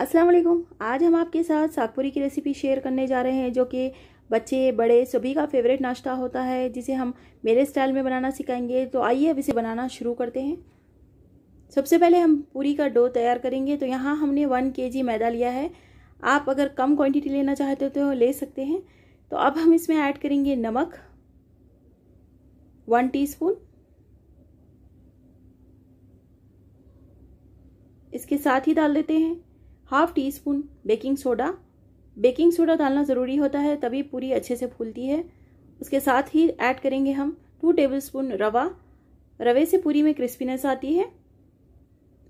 अस्सलाम वालेकुम आज हम आपके साथ सागपुरी की रेसिपी शेयर करने जा रहे हैं जो कि बच्चे बड़े सभी का फेवरेट नाश्ता होता है जिसे हम मेरे स्टाइल में बनाना सिखाएंगे तो आइए अब इसे बनाना शुरू करते हैं सबसे पहले हम पूरी का डो तैयार करेंगे तो यहाँ हमने वन के मैदा लिया है आप अगर कम क्वान्टिटी लेना चाहते हो तो ले सकते हैं तो अब हम इसमें ऐड करेंगे नमक वन स्पून इसके साथ ही डाल देते हैं half teaspoon baking soda baking soda डालना ज़रूरी होता है तभी पूरी अच्छे से फूलती है उसके साथ ही ऐड करेंगे हम टू टेबल स्पून रवा रवे से पूरी में क्रिस्पीनेस आती है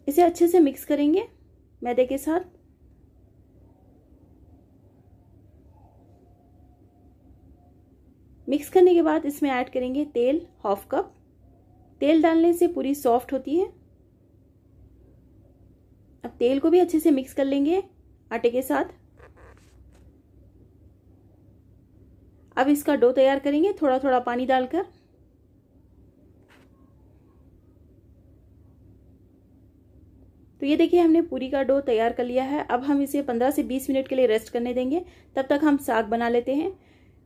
इसे अच्छे से मिक्स करेंगे मैदे के साथ मिक्स करने के बाद इसमें ऐड करेंगे तेल हाफ कप तेल डालने से पूरी सॉफ्ट होती है अब तेल को भी अच्छे से मिक्स कर लेंगे आटे के साथ अब इसका डो तैयार करेंगे थोड़ा थोड़ा पानी डालकर तो ये देखिए हमने पूरी का डो तैयार कर लिया है अब हम इसे 15 से 20 मिनट के लिए रेस्ट करने देंगे तब तक हम साग बना लेते हैं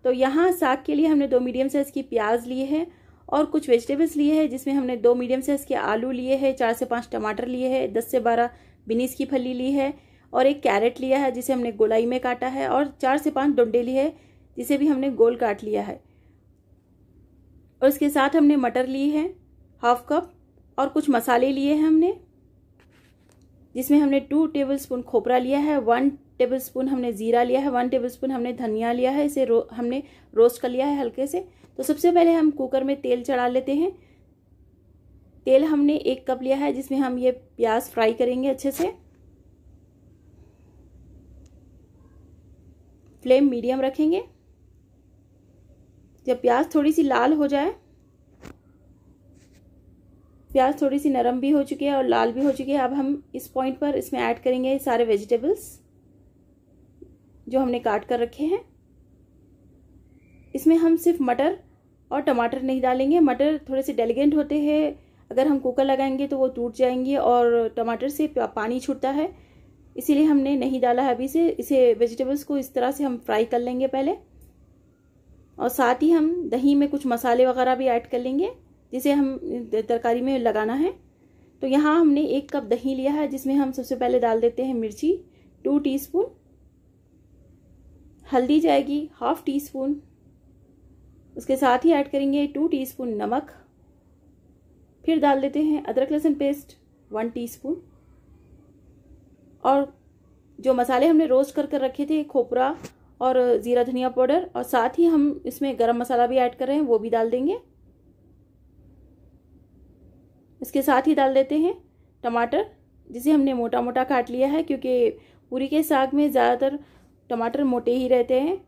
तो यहाँ साग के लिए हमने दो मीडियम साइज़ की प्याज लिए हैं और कुछ वेजिटेबल्स लिए हैं जिसमें हमने दो मीडियम साइज़ के आलू लिए हैं चार से पांच टमाटर लिए हैं दस से बारह बिनीस की फली ली है और एक कैरेट लिया है जिसे हमने गोलाई में काटा है और चार से पांच डोंडे लिए है जिसे भी हमने गोल काट लिया है और इसके साथ हमने मटर ली है हाफ कप और कुछ मसाले लिए हैं हमने जिसमें हमने टू टेबलस्पून खोपरा लिया है वन टेबलस्पून हमने ज़ीरा लिया है वन टेबलस्पून हमने धनिया लिया है इसे रो, हमने रोस्ट कर लिया है हल्के से तो सबसे पहले हम कुकर में तेल चढ़ा लेते हैं तेल हमने एक कप लिया है जिसमें हम ये प्याज फ्राई करेंगे अच्छे से फ्लेम मीडियम रखेंगे जब प्याज थोड़ी सी लाल हो जाए प्याज थोड़ी सी नरम भी हो चुकी है और लाल भी हो चुकी है अब हम इस पॉइंट पर इसमें ऐड करेंगे सारे वेजिटेबल्स जो हमने काट कर रखे हैं इसमें हम सिर्फ मटर और टमाटर नहीं डालेंगे मटर थोड़े से डेलिगेंट होते हैं अगर हम कुकर लगाएंगे तो वो टूट जाएंगी और टमाटर से पानी छूटता है इसीलिए हमने नहीं डाला है अभी से इसे वेजिटेबल्स को इस तरह से हम फ्राई कर लेंगे पहले और साथ ही हम दही में कुछ मसाले वगैरह भी ऐड कर लेंगे जिसे हम तरकारी में लगाना है तो यहाँ हमने एक कप दही लिया है जिसमें हम सबसे पहले डाल देते हैं मिर्ची टू टी हल्दी जाएगी हाफ टी स्पून उसके साथ ही ऐड करेंगे टू टीस्पून नमक फिर डाल देते हैं अदरक लहसुन पेस्ट वन टीस्पून और जो मसाले हमने रोस्ट कर कर रखे थे खोपरा और ज़ीरा धनिया पाउडर और साथ ही हम इसमें गरम मसाला भी ऐड कर रहे हैं वो भी डाल देंगे इसके साथ ही डाल देते हैं टमाटर जिसे हमने मोटा मोटा काट लिया है क्योंकि पूरी के साग में ज़्यादातर टमाटर मोटे ही रहते हैं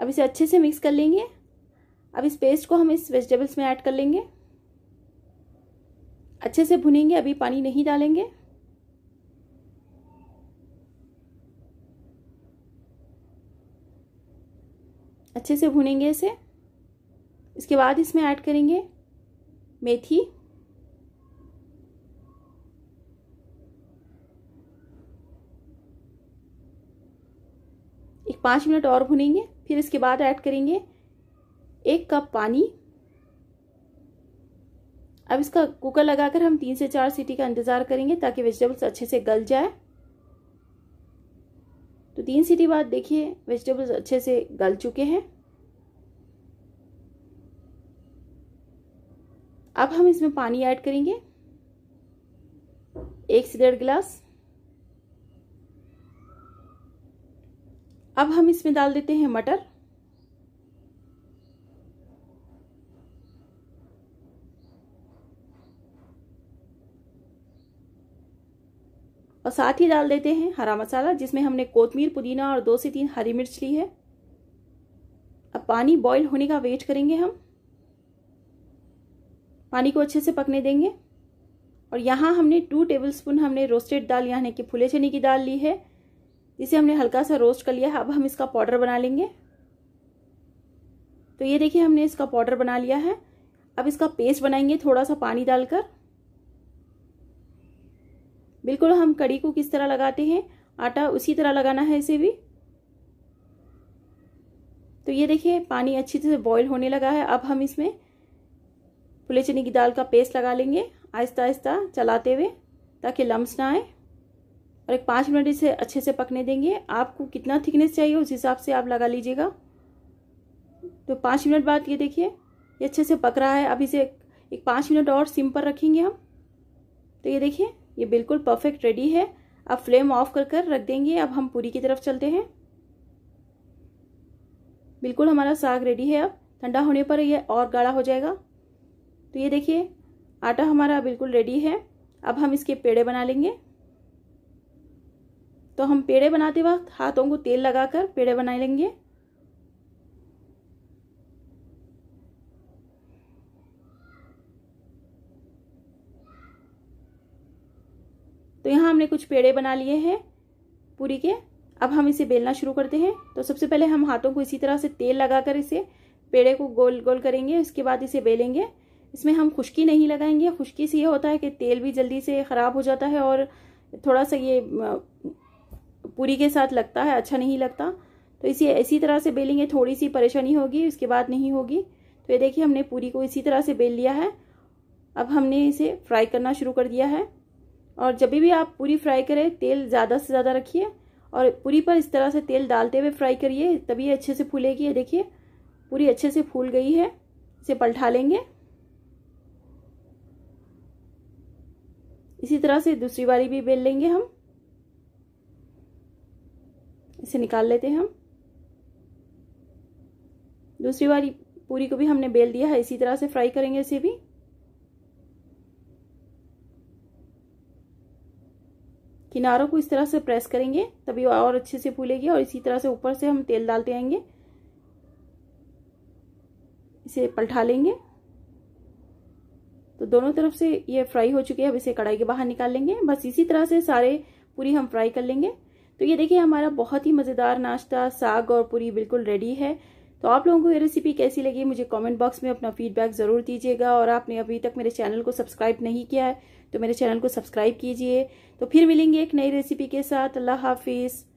अब इसे अच्छे से मिक्स कर लेंगे अब इस पेस्ट को हम इस वेजिटेबल्स में ऐड कर लेंगे अच्छे से भुनेंगे अभी पानी नहीं डालेंगे अच्छे से भुनेंगे इसे इसके बाद इसमें ऐड करेंगे मेथी एक पाँच मिनट और भुनेंगे फिर इसके बाद ऐड करेंगे एक कप पानी अब इसका कुकर लगाकर हम तीन से चार सीटी का इंतज़ार करेंगे ताकि वेजिटेबल्स अच्छे से गल जाए तो तीन सीटी बाद देखिए वेजिटेबल्स अच्छे से गल चुके हैं अब हम इसमें पानी ऐड करेंगे एक से डेढ़ गिलास अब हम इसमें डाल देते हैं मटर और साथ ही डाल देते हैं हरा मसाला जिसमें हमने कोतमीर पुदीना और दो से तीन हरी मिर्च ली है अब पानी बॉईल होने का वेट करेंगे हम पानी को अच्छे से पकने देंगे और यहाँ हमने टू टेबलस्पून हमने रोस्टेड दाल यानी कि फूले चने की दाल ली है इसे हमने हल्का सा रोस्ट कर लिया है अब हम इसका पाउडर बना लेंगे तो ये देखिए हमने इसका पाउडर बना लिया है अब इसका पेस्ट बनाएंगे थोड़ा सा पानी डालकर बिल्कुल हम कड़ी को किस तरह लगाते हैं आटा उसी तरह लगाना है इसे भी तो ये देखिए पानी अच्छी तरह बॉईल होने लगा है अब हम इसमें फुले चने की दाल का पेस्ट लगा लेंगे आहिस्ता आहिस्ता चलाते हुए ताकि लम्स ना आए और एक पाँच मिनट इसे अच्छे से पकने देंगे आपको कितना थिकनेस चाहिए उस हिसाब से आप लगा लीजिएगा तो पाँच मिनट बाद ये देखिए ये अच्छे से पक रहा है अब इसे एक पाँच मिनट और सिम पर रखेंगे हम तो ये देखिए ये बिल्कुल परफेक्ट रेडी है अब फ्लेम ऑफ कर कर रख देंगे अब हम पूरी की तरफ चलते हैं बिल्कुल हमारा साग रेडी है अब ठंडा होने पर यह और गाढ़ा हो जाएगा तो ये देखिए आटा हमारा बिल्कुल रेडी है अब हम इसके पेड़े बना लेंगे तो हम पेड़े बनाते वक्त हाथों को तेल लगाकर पेड़े बना लेंगे तो यहाँ हमने कुछ पेड़े बना लिए हैं पूरी के अब हम इसे बेलना शुरू करते हैं तो सबसे पहले हम हाथों को इसी तरह से तेल लगाकर इसे पेड़े को गोल गोल करेंगे उसके बाद इसे बेलेंगे इसमें हम खुशकी नहीं लगाएंगे खुश्की से ये होता है कि तेल भी जल्दी से ख़राब हो जाता है और थोड़ा सा ये पूरी के साथ लगता है अच्छा नहीं लगता तो इसे इसी तरह से बेलेंगे थोड़ी सी परेशानी होगी उसके बाद नहीं होगी तो ये देखिए हमने पूरी को इसी तरह से बेल लिया है अब हमने इसे फ्राई करना शुरू कर दिया है और जब भी आप पूरी फ्राई करें तेल ज़्यादा से ज़्यादा रखिए और पूरी पर इस तरह से तेल डालते हुए फ्राई करिए तभी अच्छे से फूलेगी ये देखिए पूरी अच्छे से फूल गई है इसे पलटा लेंगे इसी तरह से दूसरी बारी भी बेल लेंगे हम इसे निकाल लेते हैं हम दूसरी बारी पूरी को भी हमने बेल दिया है इसी तरह से फ्राई करेंगे इसे भी किनारों को इस तरह से प्रेस करेंगे तभी वो और अच्छे से फूलेगी और इसी तरह से ऊपर से हम तेल डालते आएंगे इसे पलटा लेंगे तो दोनों तरफ से ये फ्राई हो चुके हैं अब इसे कढ़ाई के बाहर निकाल लेंगे बस इसी तरह से सारे पूरी हम फ्राई कर लेंगे तो ये देखिए हमारा बहुत ही मज़ेदार नाश्ता साग और पूरी बिल्कुल रेडी है तो आप लोगों को ये रेसिपी कैसी लगी मुझे कमेंट बॉक्स में अपना फीडबैक ज़रूर दीजिएगा और आपने अभी तक मेरे चैनल को सब्सक्राइब नहीं किया है तो मेरे चैनल को सब्सक्राइब कीजिए तो फिर मिलेंगे एक नई रेसिपी के साथ अल्लाह हाफिज़